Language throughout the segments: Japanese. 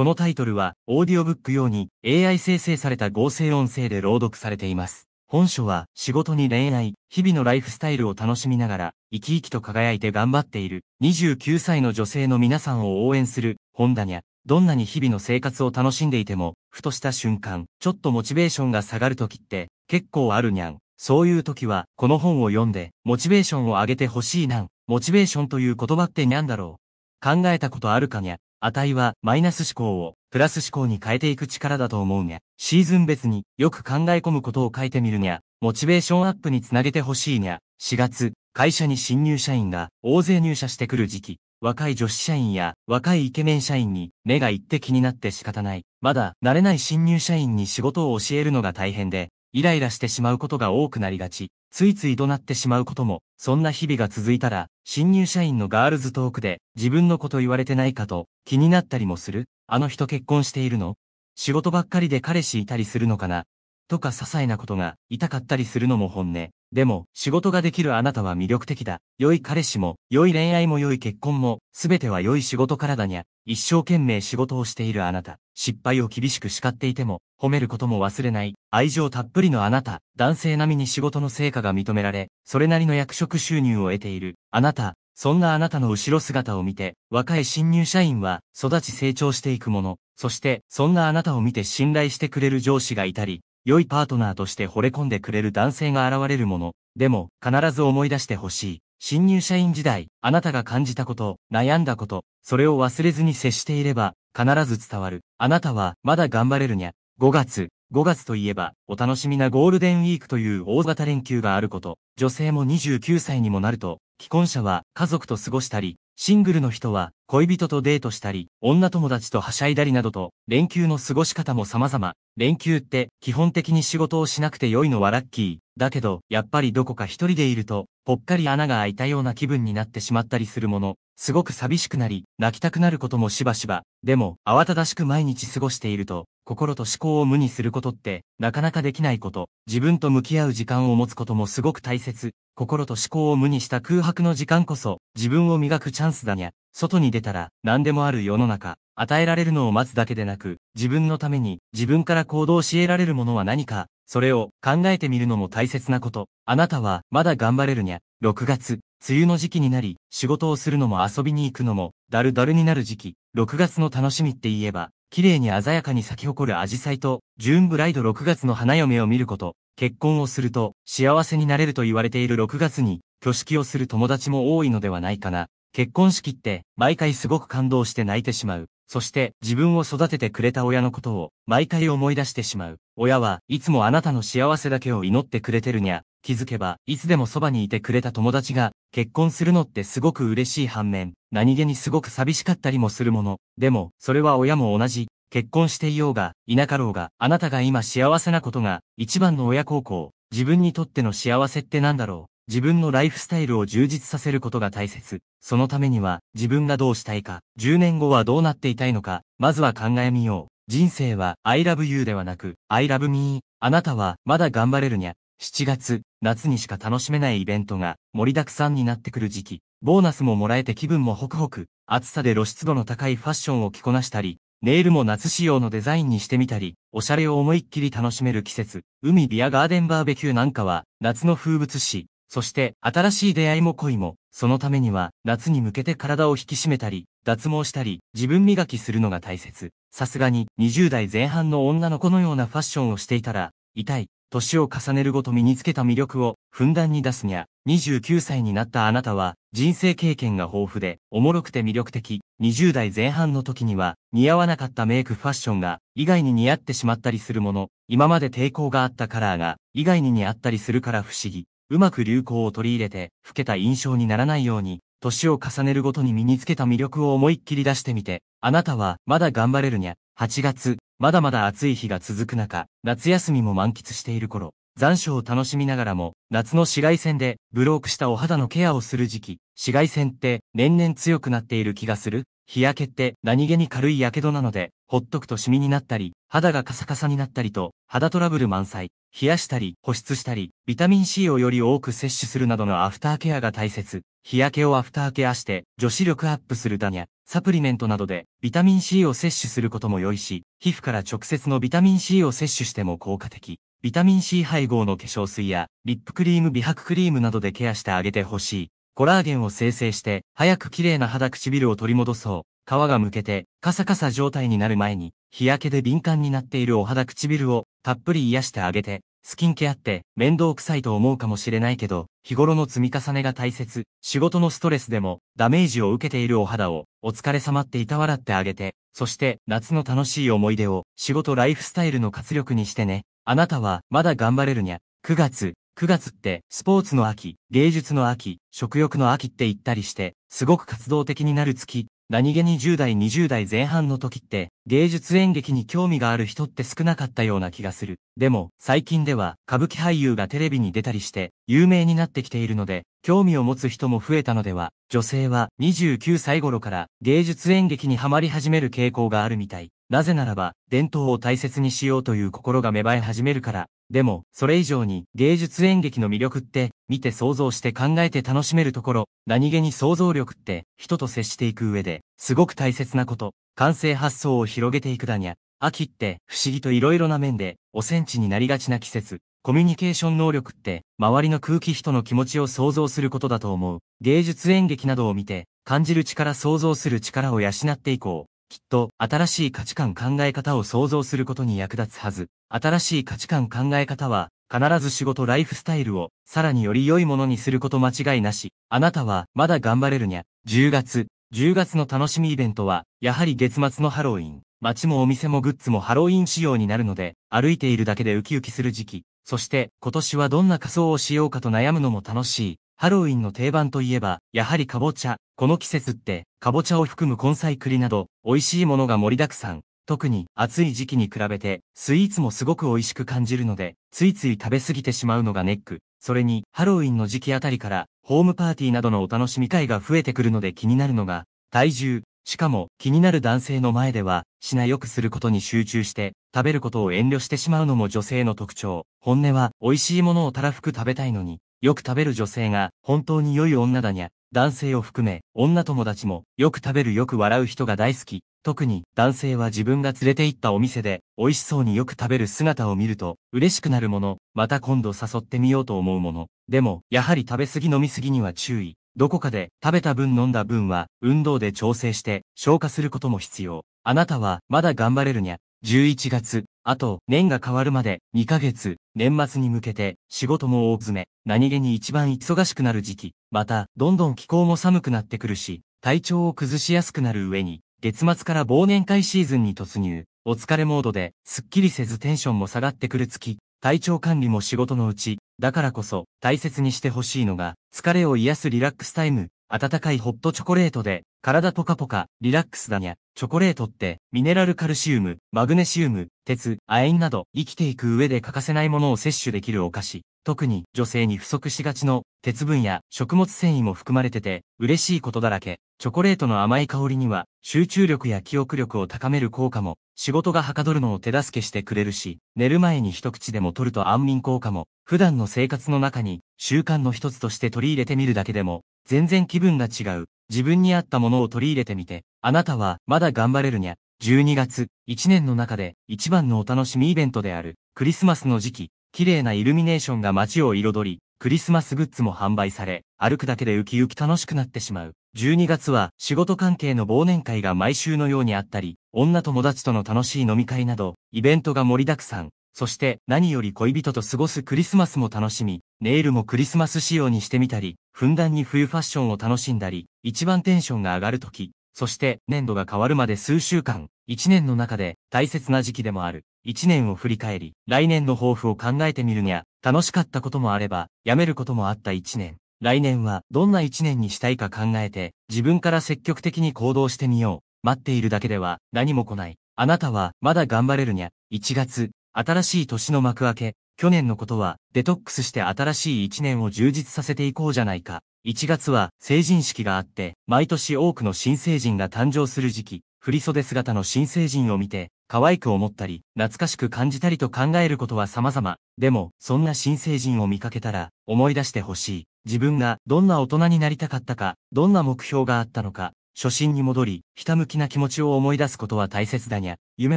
このタイトルは、オーディオブック用に AI 生成された合成音声で朗読されています。本書は、仕事に恋愛、日々のライフスタイルを楽しみながら、生き生きと輝いて頑張っている、29歳の女性の皆さんを応援する、本だにゃ、どんなに日々の生活を楽しんでいても、ふとした瞬間、ちょっとモチベーションが下がる時って、結構あるにゃん。そういう時は、この本を読んで、モチベーションを上げてほしいなん。モチベーションという言葉ってにゃんだろう。考えたことあるかにゃ。値はマイナス思考をプラス思考に変えていく力だと思うにゃ。シーズン別によく考え込むことを書いてみるにゃ。モチベーションアップにつなげてほしいにゃ。4月、会社に新入社員が大勢入社してくる時期。若い女子社員や若いイケメン社員に目が行って気になって仕方ない。まだ慣れない新入社員に仕事を教えるのが大変で、イライラしてしまうことが多くなりがち。ついつい怒鳴ってしまうことも、そんな日々が続いたら、新入社員のガールズトークで自分のこと言われてないかと気になったりもするあの人結婚しているの仕事ばっかりで彼氏いたりするのかなとか些細なことが痛かったりするのも本音。でも、仕事ができるあなたは魅力的だ。良い彼氏も、良い恋愛も良い結婚も、すべては良い仕事からだにゃ。一生懸命仕事をしているあなた。失敗を厳しく叱っていても、褒めることも忘れない。愛情たっぷりのあなた。男性並みに仕事の成果が認められ、それなりの役職収入を得ている。あなた。そんなあなたの後ろ姿を見て、若い新入社員は育ち成長していくもの。そして、そんなあなたを見て信頼してくれる上司がいたり、良いパートナーとして惚れ込んでくれる男性が現れるもの。でも、必ず思い出してほしい。新入社員時代、あなたが感じたこと、悩んだこと、それを忘れずに接していれば、必ず伝わる。あなたは、まだ頑張れるにゃ。5月、5月といえば、お楽しみなゴールデンウィークという大型連休があること。女性も29歳にもなると、既婚者は家族と過ごしたり、シングルの人は恋人とデートしたり、女友達とはしゃいだりなどと、連休の過ごし方も様々。連休って基本的に仕事をしなくて良いのはラッキー。だけど、やっぱりどこか一人でいると、ぽっかり穴が開いたような気分になってしまったりするもの。すごく寂しくなり、泣きたくなることもしばしば。でも、慌ただしく毎日過ごしていると、心と思考を無にすることって、なかなかできないこと。自分と向き合う時間を持つこともすごく大切。心と思考を無にした空白の時間こそ、自分を磨くチャンスだにゃ。外に出たら、何でもある世の中、与えられるのを待つだけでなく、自分のために、自分から行動し得られるものは何か、それを考えてみるのも大切なこと。あなたは、まだ頑張れるにゃ。6月、梅雨の時期になり、仕事をするのも遊びに行くのも、だるだるになる時期。6月の楽しみって言えば、綺麗に鮮やかに咲き誇るアジサイと、ジューンブライド6月の花嫁を見ること。結婚をすると幸せになれると言われている6月に挙式をする友達も多いのではないかな。結婚式って毎回すごく感動して泣いてしまう。そして自分を育ててくれた親のことを毎回思い出してしまう。親はいつもあなたの幸せだけを祈ってくれてるにゃ。気づけばいつでもそばにいてくれた友達が結婚するのってすごく嬉しい反面、何気にすごく寂しかったりもするもの。でも、それは親も同じ。結婚していようが、いなかろうが、あなたが今幸せなことが、一番の親孝行、自分にとっての幸せって何だろう。自分のライフスタイルを充実させることが大切。そのためには、自分がどうしたいか、10年後はどうなっていたいのか、まずは考えみよう。人生は、I love you ではなく、I love me。あなたは、まだ頑張れるにゃ。7月、夏にしか楽しめないイベントが、盛りだくさんになってくる時期。ボーナスももらえて気分もホクホク。暑さで露出度の高いファッションを着こなしたり、ネイルも夏仕様のデザインにしてみたり、おしゃれを思いっきり楽しめる季節、海ビアガーデンバーベキューなんかは、夏の風物詩。そして、新しい出会いも恋も、そのためには、夏に向けて体を引き締めたり、脱毛したり、自分磨きするのが大切。さすがに、20代前半の女の子のようなファッションをしていたら、痛い、年を重ねるごと身につけた魅力をふんだんに出すにゃ、29歳になったあなたは、人生経験が豊富で、おもろくて魅力的、20代前半の時には、似合わなかったメイクファッションが、意外に似合ってしまったりするもの、今まで抵抗があったカラーが、意外に似合ったりするから不思議。うまく流行を取り入れて、老けた印象にならないように、年を重ねるごとに身につけた魅力を思いっきり出してみて、あなたはまだ頑張れるにゃ。8月、まだまだ暑い日が続く中、夏休みも満喫している頃、残暑を楽しみながらも、夏の紫外線でブロークしたお肌のケアをする時期、紫外線って年々強くなっている気がする日焼けって何気に軽い火傷なので、ほっとくとシミになったり、肌がカサカサになったりと、肌トラブル満載。冷やしたり、保湿したり、ビタミン C をより多く摂取するなどのアフターケアが大切。日焼けをアフターケアして、女子力アップするだにゃ。サプリメントなどでビタミン C を摂取することも良いし、皮膚から直接のビタミン C を摂取しても効果的。ビタミン C 配合の化粧水や、リップクリーム美白クリームなどでケアしてあげてほしい。コラーゲンを生成して、早く綺麗な肌唇を取り戻そう。皮がむけて、カサカサ状態になる前に、日焼けで敏感になっているお肌唇を、たっぷり癒してあげて、スキンケアって面倒くさいと思うかもしれないけど、日頃の積み重ねが大切、仕事のストレスでもダメージを受けているお肌をお疲れ様っていたわらってあげて、そして夏の楽しい思い出を仕事ライフスタイルの活力にしてね。あなたはまだ頑張れるにゃ。9月、9月ってスポーツの秋、芸術の秋、食欲の秋って言ったりして、すごく活動的になる月。何気に10代20代前半の時って芸術演劇に興味がある人って少なかったような気がする。でも最近では歌舞伎俳優がテレビに出たりして有名になってきているので興味を持つ人も増えたのでは女性は29歳頃から芸術演劇にハマり始める傾向があるみたい。なぜならば、伝統を大切にしようという心が芽生え始めるから。でも、それ以上に、芸術演劇の魅力って、見て想像して考えて楽しめるところ、何気に想像力って、人と接していく上で、すごく大切なこと。完成発想を広げていくだにゃ。秋って、不思議といろいろな面で、おセンチになりがちな季節。コミュニケーション能力って、周りの空気人の気持ちを想像することだと思う。芸術演劇などを見て、感じる力想像する力を養っていこう。きっと新しい価値観考え方を想像することに役立つはず。新しい価値観考え方は、必ず仕事ライフスタイルをさらにより良いものにすること間違いなし。あなたはまだ頑張れるにゃ。10月。10月の楽しみイベントは、やはり月末のハロウィン。街もお店もグッズもハロウィン仕様になるので、歩いているだけでウキウキする時期。そして、今年はどんな仮装をしようかと悩むのも楽しい。ハロウィンの定番といえば、やはりかぼちゃ。この季節って、かぼちゃを含む根菜栗など、美味しいものが盛りだくさん。特に暑い時期に比べて、スイーツもすごく美味しく感じるので、ついつい食べ過ぎてしまうのがネック。それに、ハロウィンの時期あたりから、ホームパーティーなどのお楽しみ会が増えてくるので気になるのが、体重。しかも、気になる男性の前では、品良くすることに集中して、食べることを遠慮してしまうのも女性の特徴。本音は、美味しいものをたらふく食べたいのに、よく食べる女性が本当に良い女だにゃ。男性を含め、女友達もよく食べるよく笑う人が大好き。特に男性は自分が連れて行ったお店で美味しそうによく食べる姿を見ると嬉しくなるもの、また今度誘ってみようと思うもの。でも、やはり食べ過ぎ飲み過ぎには注意。どこかで食べた分飲んだ分は運動で調整して消化することも必要。あなたはまだ頑張れるにゃ。11月あと、年が変わるまで2ヶ月、年末に向けて仕事も大詰め、何気に一番忙しくなる時期、また、どんどん気候も寒くなってくるし、体調を崩しやすくなる上に、月末から忘年会シーズンに突入、お疲れモードで、すっきりせずテンションも下がってくる月、体調管理も仕事のうち、だからこそ大切にしてほしいのが、疲れを癒すリラックスタイム、温かいホットチョコレートで体ポカポカ、リラックスだにゃ、チョコレートって、ミネラルカルシウム、マグネシウム、鉄、亜鉛など、生きていく上で欠かせないものを摂取できるお菓子。特に女性に不足しがちの鉄分や食物繊維も含まれてて嬉しいことだらけ。チョコレートの甘い香りには集中力や記憶力を高める効果も仕事がはかどるのを手助けしてくれるし寝る前に一口でも取ると安眠効果も普段の生活の中に習慣の一つとして取り入れてみるだけでも全然気分が違う自分に合ったものを取り入れてみて、あなたはまだ頑張れるにゃ。12月、1年の中で一番のお楽しみイベントである、クリスマスの時期、綺麗なイルミネーションが街を彩り、クリスマスグッズも販売され、歩くだけでウキウキ楽しくなってしまう。12月は仕事関係の忘年会が毎週のようにあったり、女友達との楽しい飲み会など、イベントが盛りだくさん。そして何より恋人と過ごすクリスマスも楽しみ、ネイルもクリスマス仕様にしてみたり、ふんだんに冬ファッションを楽しんだり、一番テンションが上がる時、そして年度が変わるまで数週間、一年の中で大切な時期でもある。一年を振り返り、来年の抱負を考えてみるにゃ、楽しかったこともあれば、やめることもあった一年。来年はどんな一年にしたいか考えて、自分から積極的に行動してみよう。待っているだけでは何も来ない。あなたはまだ頑張れるにゃ。1月新しい年の幕開け、去年のことは、デトックスして新しい一年を充実させていこうじゃないか。1月は成人式があって、毎年多くの新成人が誕生する時期、振袖姿の新成人を見て、可愛く思ったり、懐かしく感じたりと考えることは様々。でも、そんな新成人を見かけたら、思い出してほしい。自分がどんな大人になりたかったか、どんな目標があったのか、初心に戻り、ひたむきな気持ちを思い出すことは大切だにゃ、夢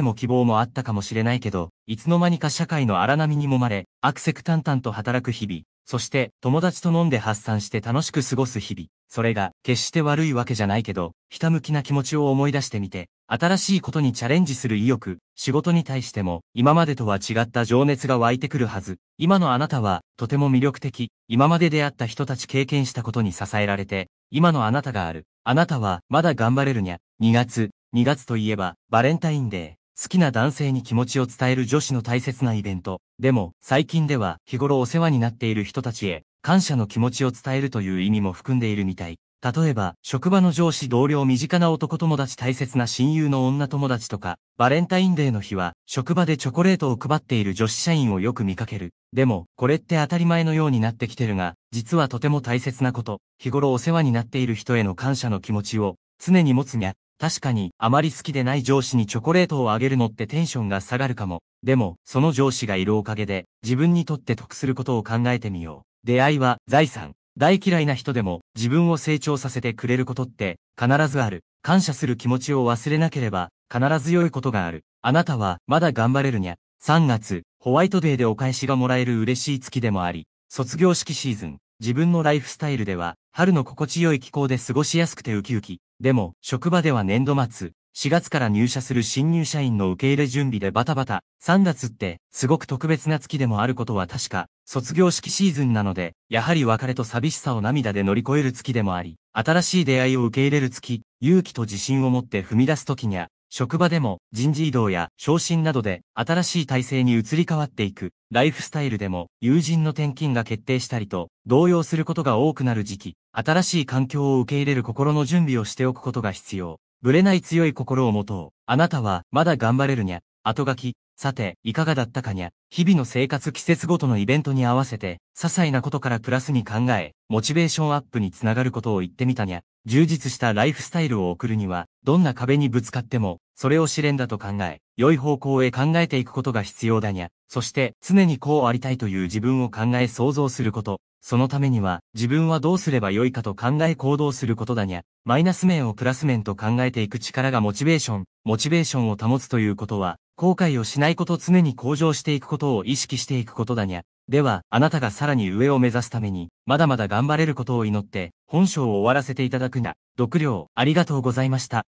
も希望もあったかもしれないけど、いつの間にか社会の荒波に揉まれ、アクセク淡々と働く日々、そして友達と飲んで発散して楽しく過ごす日々、それが決して悪いわけじゃないけど、ひたむきな気持ちを思い出してみて、新しいことにチャレンジする意欲、仕事に対しても、今までとは違った情熱が湧いてくるはず。今のあなたは、とても魅力的。今まで出会った人たち経験したことに支えられて、今のあなたがある。あなたはまだ頑張れるにゃ。2月、2月といえば、バレンタインデー。好きな男性に気持ちを伝える女子の大切なイベント。でも、最近では日頃お世話になっている人たちへ、感謝の気持ちを伝えるという意味も含んでいるみたい。例えば、職場の上司同僚身近な男友達大切な親友の女友達とか、バレンタインデーの日は、職場でチョコレートを配っている女子社員をよく見かける。でも、これって当たり前のようになってきてるが、実はとても大切なこと、日頃お世話になっている人への感謝の気持ちを、常に持つにゃ。確かに、あまり好きでない上司にチョコレートをあげるのってテンションが下がるかも。でも、その上司がいるおかげで、自分にとって得することを考えてみよう。出会いは財産。大嫌いな人でも自分を成長させてくれることって必ずある。感謝する気持ちを忘れなければ必ず良いことがある。あなたはまだ頑張れるにゃ。3月、ホワイトデーでお返しがもらえる嬉しい月でもあり、卒業式シーズン、自分のライフスタイルでは春の心地よい気候で過ごしやすくてウキウキ。でも、職場では年度末、4月から入社する新入社員の受け入れ準備でバタバタ、3月ってすごく特別な月でもあることは確か、卒業式シーズンなので、やはり別れと寂しさを涙で乗り越える月でもあり、新しい出会いを受け入れる月、勇気と自信を持って踏み出す時にゃ、職場でも人事異動や昇進などで新しい体制に移り変わっていく、ライフスタイルでも友人の転勤が決定したりと、動揺することが多くなる時期、新しい環境を受け入れる心の準備をしておくことが必要。ぶれない強い心を持とう。あなたは、まだ頑張れるにゃ。後書き。さて、いかがだったかにゃ。日々の生活季節ごとのイベントに合わせて、些細なことからプラスに考え、モチベーションアップにつながることを言ってみたにゃ。充実したライフスタイルを送るには、どんな壁にぶつかっても、それを試練だと考え、良い方向へ考えていくことが必要だにゃ。そして、常にこうありたいという自分を考え想像すること。そのためには、自分はどうすればよいかと考え行動することだにゃ、マイナス面をプラス面と考えていく力がモチベーション、モチベーションを保つということは、後悔をしないこと常に向上していくことを意識していくことだにゃ。では、あなたがさらに上を目指すために、まだまだ頑張れることを祈って、本章を終わらせていただくな。読了、ありがとうございました。